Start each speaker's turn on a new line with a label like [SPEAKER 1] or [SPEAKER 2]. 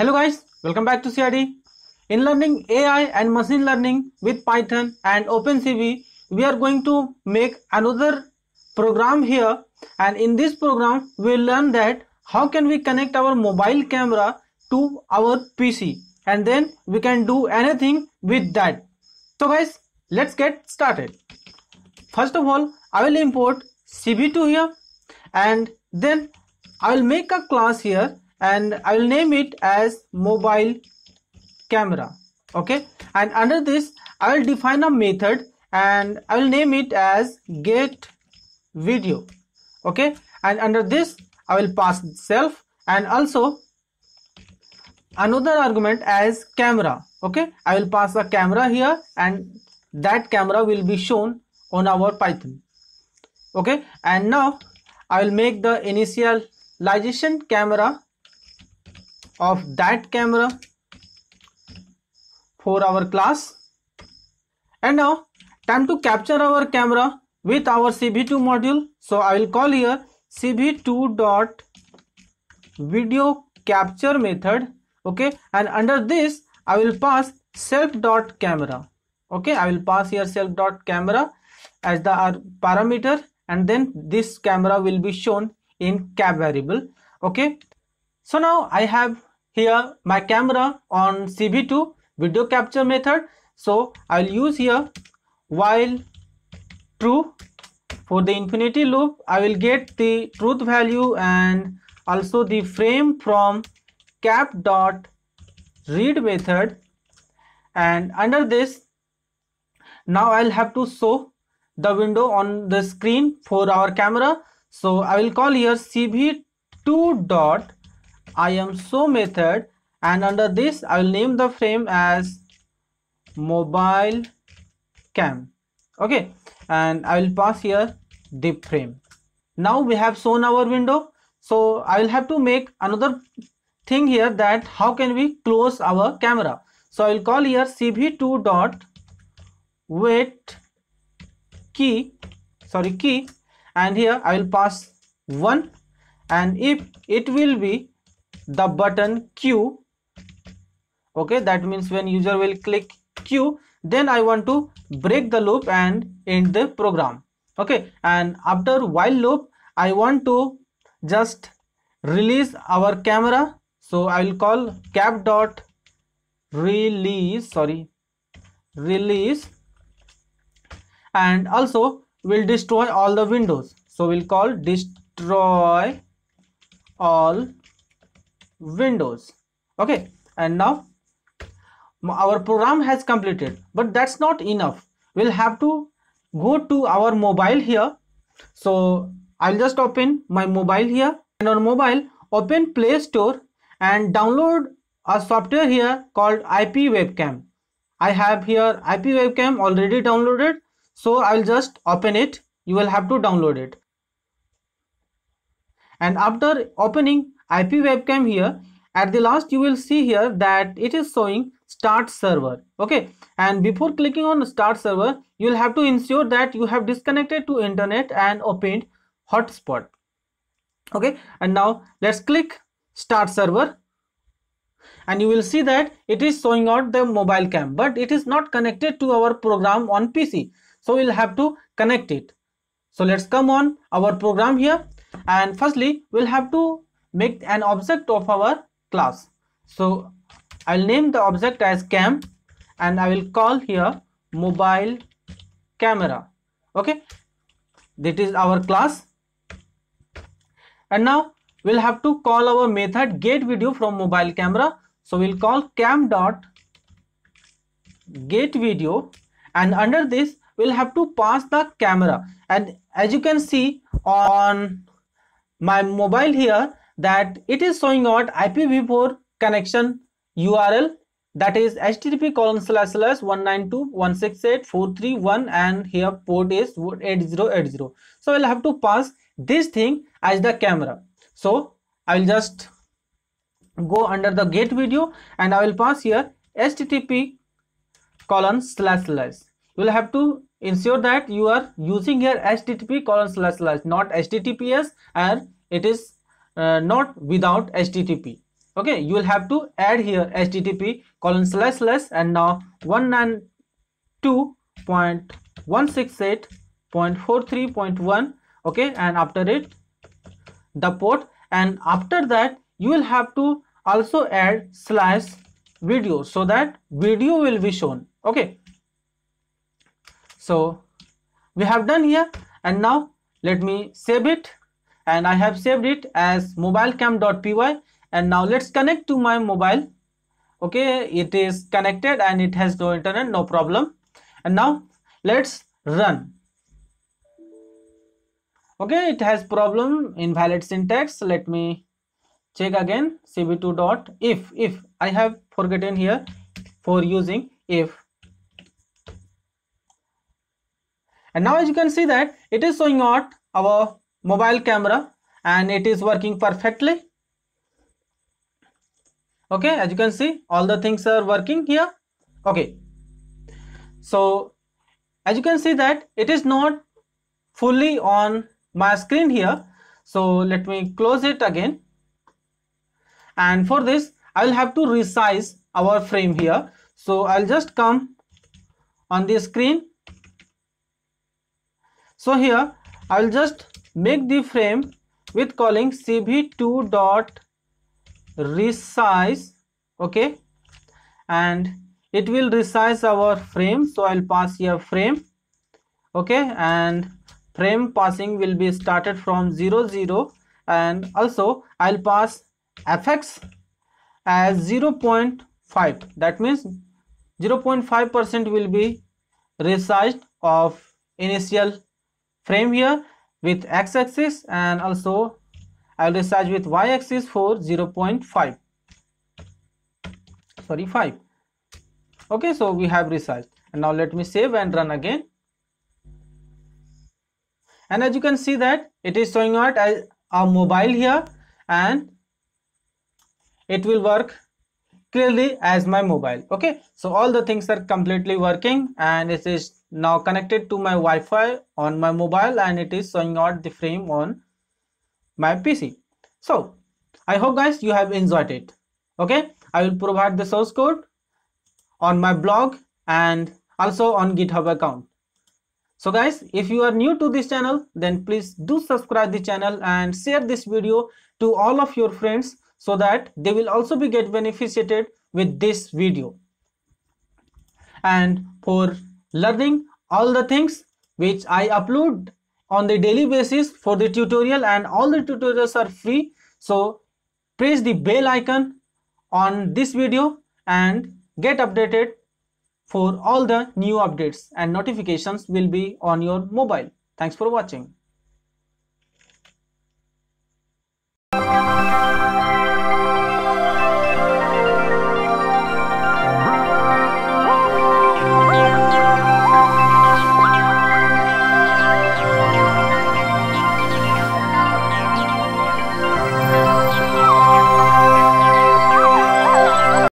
[SPEAKER 1] Hello guys, welcome back to CID. In learning AI and machine learning with Python and OpenCV, we are going to make another program here and in this program we will learn that how can we connect our mobile camera to our PC and then we can do anything with that. So guys, let's get started. First of all, I will import CV2 here and then I will make a class here and I will name it as mobile camera okay and under this I will define a method and I will name it as get video okay and under this I will pass self and also another argument as camera okay I will pass a camera here and that camera will be shown on our python okay and now I will make the initialization camera of that camera for our class and now time to capture our camera with our cb2 module so i will call here cb2 dot video capture method okay and under this i will pass self dot camera okay i will pass here self dot camera as the uh, parameter and then this camera will be shown in cap variable okay so now i have here my camera on CV2 video capture method. So I will use here while true for the infinity loop I will get the truth value and also the frame from cap dot read method and under this now I'll have to show the window on the screen for our camera so I will call here cb2 dot I am so method and under this I will name the frame as mobile cam okay and I will pass here the frame now we have shown our window so I will have to make another thing here that how can we close our camera so I will call here cv2 dot wait key sorry key and here I will pass 1 and if it will be the button q okay that means when user will click q then i want to break the loop and end the program okay and after while loop i want to just release our camera so i will call cap dot release sorry release and also will destroy all the windows so we'll call destroy all windows okay and now our program has completed but that's not enough we'll have to go to our mobile here so i'll just open my mobile here and on mobile open play store and download a software here called ip webcam i have here ip webcam already downloaded so i'll just open it you will have to download it and after opening IP webcam here at the last you will see here that it is showing start server okay and before clicking on start server you will have to ensure that you have disconnected to internet and opened hotspot okay and now let's click start server and you will see that it is showing out the mobile cam but it is not connected to our program on PC so we'll have to connect it so let's come on our program here and firstly we'll have to make an object of our class so i'll name the object as cam and i will call here mobile camera okay that is our class and now we'll have to call our method get video from mobile camera so we'll call cam dot get video and under this we'll have to pass the camera and as you can see on my mobile here that it is showing out IPv4 connection URL that is http colon slash slash 192.168.431 and here port is 8080 so i'll have to pass this thing as the camera so i'll just go under the get video and i will pass here http colon slash slash you will have to ensure that you are using here http colon slash slash not https and it is uh, not without http okay you will have to add here http colon slash slash and now 192.168.43.1 okay and after it the port and after that you will have to also add slash video so that video will be shown okay so we have done here and now let me save it and I have saved it as mobilecam.py and now let's connect to my mobile okay it is connected and it has no internet no problem and now let's run okay it has problem invalid syntax let me check again cb2 dot if if i have forgotten here for using if and now as you can see that it is showing out our mobile camera and it is working perfectly okay as you can see all the things are working here okay so as you can see that it is not fully on my screen here so let me close it again and for this i will have to resize our frame here so i'll just come on the screen so here i will just Make the frame with calling cv2 dot resize okay and it will resize our frame so i'll pass here frame okay and frame passing will be started from 0 0 and also i'll pass fx as 0.5 that means 0.5 percent will be resized of initial frame here with x-axis and also I will discharge with y-axis for 0 0.5 sorry 5 okay so we have result. and now let me save and run again and as you can see that it is showing out as a mobile here and it will work clearly as my mobile okay so all the things are completely working and it is now connected to my Wi-Fi on my mobile and it is showing out the frame on my PC so I hope guys you have enjoyed it okay I will provide the source code on my blog and also on github account so guys if you are new to this channel then please do subscribe the channel and share this video to all of your friends so that they will also be get benefited with this video and for learning all the things which I upload on the daily basis for the tutorial and all the tutorials are free so press the bell icon on this video and get updated for all the new updates and notifications will be on your mobile thanks for watching